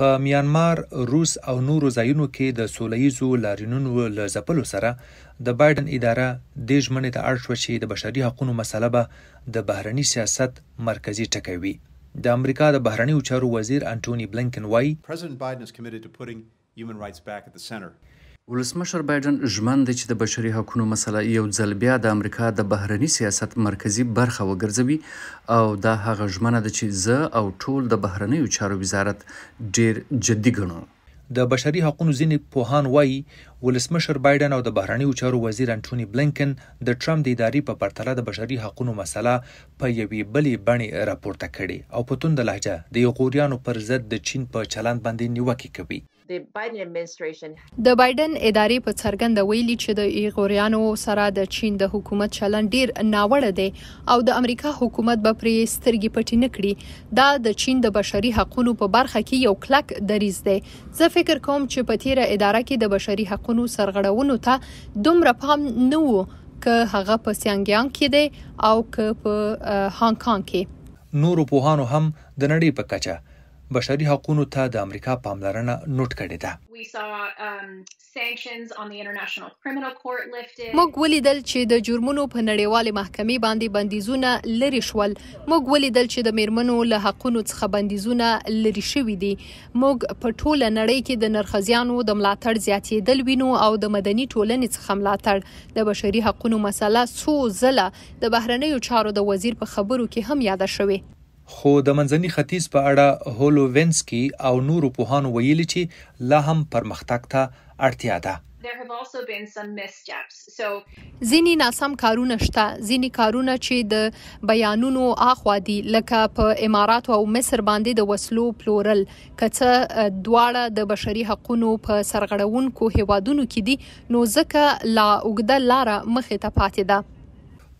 په میانمار روس او نورو ځایونو کې د سولېزو لارینونو له ځپلو سره د بایدن اداره د ژمنې ته اړ شو چې د بشري حقوقو مسله به د بهرني سیاست مرکزی ټکی وي د امریکا د بهرنی چارو وزیر انټونی بلنکن وایي ولسمشر بایدن ژمن دی چې د بشري حقوقو مسله یو ځل بیا د امریکا د بهرنی سیاست مرکزی برخه وګرځوي او دا هغه ژمنه ده چې زه او ټول د بهرنیو چارو وزارت ډیر جدي ګڼو د بشري حقوقو ځینې پوهان وایي ولسمشر بایدن او د بهرنیو چارو وزیر انټونی بلنکن د ټرمپ د ادارې په پرتله د بشري حقوقو مسله په یوې بلې بڼې راپورته کړي او په توند لهجه د یو غوریانو پر ضد د چین په چلند باندې نیوکه کوي د بایدن administration د بایدن ادارې په څرګنده ویلي چې د ایغوریانو سره د چین د حکومت چلند ډیر ناوړه دی او د امریکا حکومت به پرې سترګې پټې نه کړي دا د چین د بشري حقوقو په برخه کې یو کلک دریز دی زه فکر کوم چې په تیره اداره کې د بشري حقوقو سرغړونو ته دومره پام نه و که هغه په سیانګیان کې دی او که په هانګ کانګ کې نورو پوهانو هم د نړۍ په کچه بشري حقوقو ته د امریکا پاملرنه نوٹ کړې ده um, موږ ولیدل چې د جرمونو په نړیوالې محکمې باندې بندیزونه لری شول موږ ولیدل چې د میرمنو له حقونو څخه بندیزونه لری شوې دي موږ په ټوله نړۍ کې د نرخزیانو د ملاتړ زیاتېدل وینو او د مدني ټولنې څخه ملاتړ د بشري حقوقو مسله څو ځله د بهرنیو چارو د وزیر په خبرو کې هم یاده شوې خو د منځني ختیځ په اړه هولووینسکي او نورو پوهانو ویلي چې لا هم پرمختګ ته اړتیا ده زینی ناسم کارونه شته زینی کارونه چې د بیانونو اخوا دي لکه په امارات او مصر باندې د وسلو پلورل کڅه دواړه د بشري حقوقو په سرغړونکو هیوادونو کې دي نو ځکه لا اوګده لار مخه ته پاتې ده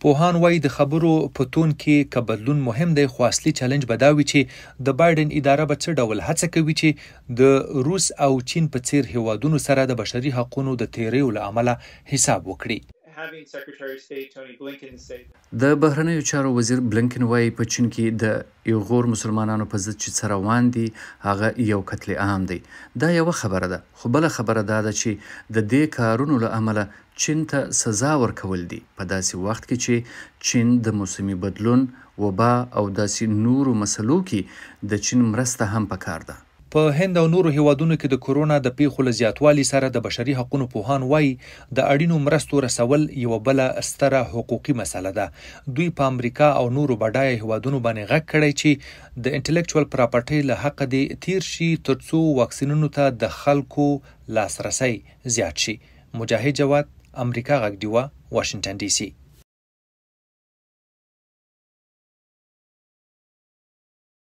پوهان وایي د خبرو په تون کې کبدلون مهم دی خو اصلي چیلنج بداوي چې د بایدن اداره به څه ډول هڅه کوي چې د روس او چین په څیر هیوادونو سره د بشري حقوقو د تیریو لامل حساب وکړي having Secretary of State Tony Blinken say د بهرنیو چارو وزیر بلنکن وایي په چین کې د ایغور مسلمانانو په ضد چې سره روان دي هغه یو قتل عام دی دا یو خبره ده خو بل خبره دا ده چې د دې کارونو له عمله چین ته سزا ورکول دي په داسې وخت کې چې چین د موسمي بدلون وبا او داسې نورو مسلو کې د چین مرسته هم پکار ده په هند او نورو هیوادونو کې د کورونا د پیښو له زیاتوالي سره د بشري حقوقو پوهان وایي د اړینو مرستو رسول یو بل ستره حقوقي مسله ده دوی په امریکا او نورو بډای هیوادونو باندې غږ کړی چې د انټلیکچوال پراپرټي له حق دی تیر شي ترڅو واکسینونو ته د خلکو لاسرسي زیات شي مجاهد جواد امریکا غږ دیوا واشنگټن ډي سي